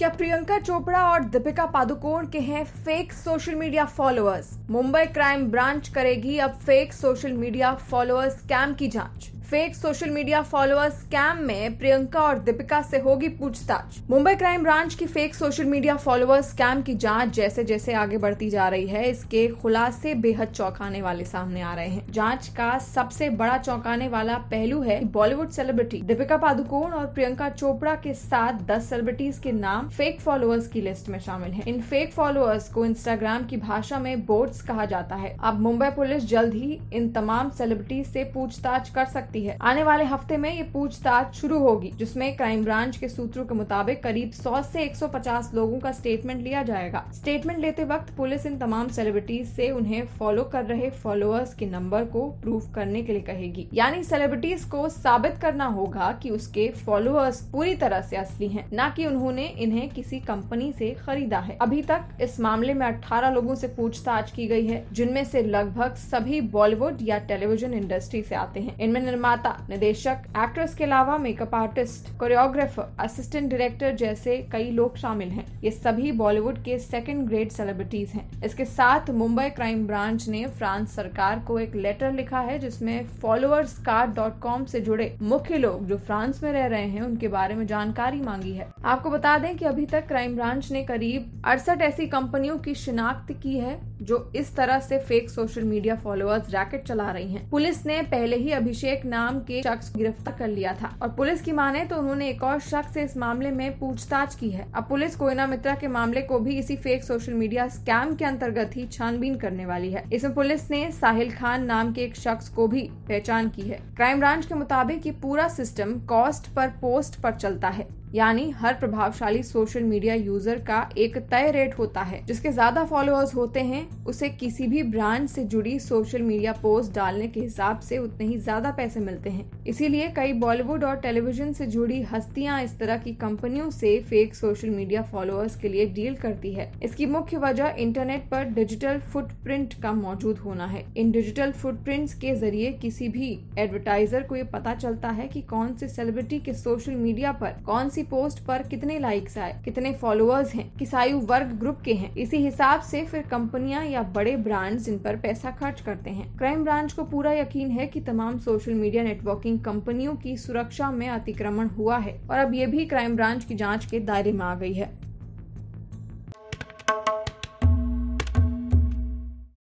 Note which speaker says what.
Speaker 1: क्या प्रियंका चोपड़ा और दीपिका पादुकोण के हैं fake social media followers Mumbai crime branch करेगी अब fake social media followers scam की जांच fake social media followers scam में प्रियंका और दीपिका से होगी पूछताछ मुंबई क्राइम ब्रांच की fake social media followers scam की जांच जैसे जैसे आगे बढ़ती जा रही है इसके खुलासे बेहद चौंकाने वाले सामने आ रहे हैं जांच का सबसे बड़ा चौंकाने वाला पहलू है बॉलीवुड सेलिब्रिटी दीपिका पादुकोण और प्रियंका चोपड़ा के साथ दस सेलिब्रिटीज के नाम फेक फॉलोअर्स की लिस्ट में शामिल है इन फेक फॉलोअर्स को इंस्टाग्राम की भाषा में बोर्ड्स कहा जाता है अब मुंबई पुलिस जल्द ही इन तमाम सेलिब्रिटीज से पूछताछ कर सकती सकती है आने वाले हफ्ते में ये पूछताछ शुरू होगी जिसमे क्राइम ब्रांच के सूत्रों के मुताबिक करीब सौ से 150 लोगों का स्टेटमेंट लिया जाएगा स्टेटमेंट लेते वक्त पुलिस इन तमाम सेलिब्रिटीज से उन्हें फॉलो कर रहे फॉलोअर्स के नंबर को प्रूफ करने के लिए कहेगी यानी सेलिब्रिटीज को साबित करना होगा कि उसके फॉलोअर्स पूरी तरह से असली हैं, न कि उन्होंने इन्हें किसी कंपनी से खरीदा है अभी तक इस मामले में 18 लोगों से पूछताछ की गई है जिनमें से लगभग सभी बॉलीवुड या टेलीविजन इंडस्ट्री से आते हैं इनमें निर्माण निर्माता निदेशक एक्ट्रेस के अलावा makeup artist choreographer assistant director जैसे कई लोग शामिल हैं ये सभी बॉलीवुड के सेकेंड ग्रेड सेलिब्रिटीज हैं इसके साथ मुंबई क्राइम ब्रांच ने फ्रांस सरकार को एक लेटर लिखा है जिसमें फॉलोअर्स कार डॉट कॉम से जुड़े मुख्य लोग जो फ्रांस में रह रहे हैं उनके बारे में जानकारी मांगी है आपको बता दें कि अभी तक क्राइम ब्रांच ने करीब अड़सठ ऐसी कंपनियों की शिनाख्त की है जो इस तरह से fake social media followers racket चला रही हैं। पुलिस ने पहले ही अभिषेक नाम के शख्स को गिरफ्तार कर लिया था और पुलिस की माने तो उन्होंने एक और शख्स से इस मामले में पूछताछ की है अब पुलिस कोयना मित्रा के मामले को भी इसी फेक सोशल मीडिया स्कैम के अंतर्गत ही छानबीन करने वाली है इसमें पुलिस ने साहिल खान नाम के एक शख्स को भी पहचान की है क्राइम ब्रांच के मुताबिक ये पूरा सिस्टम कॉस्ट पर पोस्ट पर चलता है यानी हर प्रभावशाली सोशल मीडिया यूजर का एक तय रेट होता है जिसके ज्यादा फॉलोअर्स होते हैं उसे किसी भी ब्रांड से जुड़ी सोशल मीडिया पोस्ट डालने के हिसाब से उतने ही ज्यादा पैसे मिलते हैं इसीलिए कई बॉलीवुड और टेलीविजन से जुड़ी हस्तियां इस तरह की कंपनियों से फेक सोशल मीडिया फॉलोअर्स के लिए डील करती है इसकी मुख्य वजह इंटरनेट पर डिजिटल फुटप्रिंट का मौजूद होना है इन डिजिटल फुटप्रिंट्स के जरिए किसी भी एडवर्टाइजर को ये पता चलता है कि कौन से सेलिब्रिटी के सोशल मीडिया पर कौन सी सी पोस्ट पर कितने लाइक्स आए कितने फॉलोअर्स हैं किस आयु वर्ग ग्रुप के हैं इसी हिसाब से फिर कंपनियां या बड़े ब्रांड्स इन पर पैसा खर्च करते हैं क्राइम ब्रांच को पूरा यकीन है कि तमाम सोशल मीडिया नेटवर्किंग कंपनियों की सुरक्षा में अतिक्रमण हुआ है और अब ये भी क्राइम ब्रांच की जाँच के दायरे में आ गई है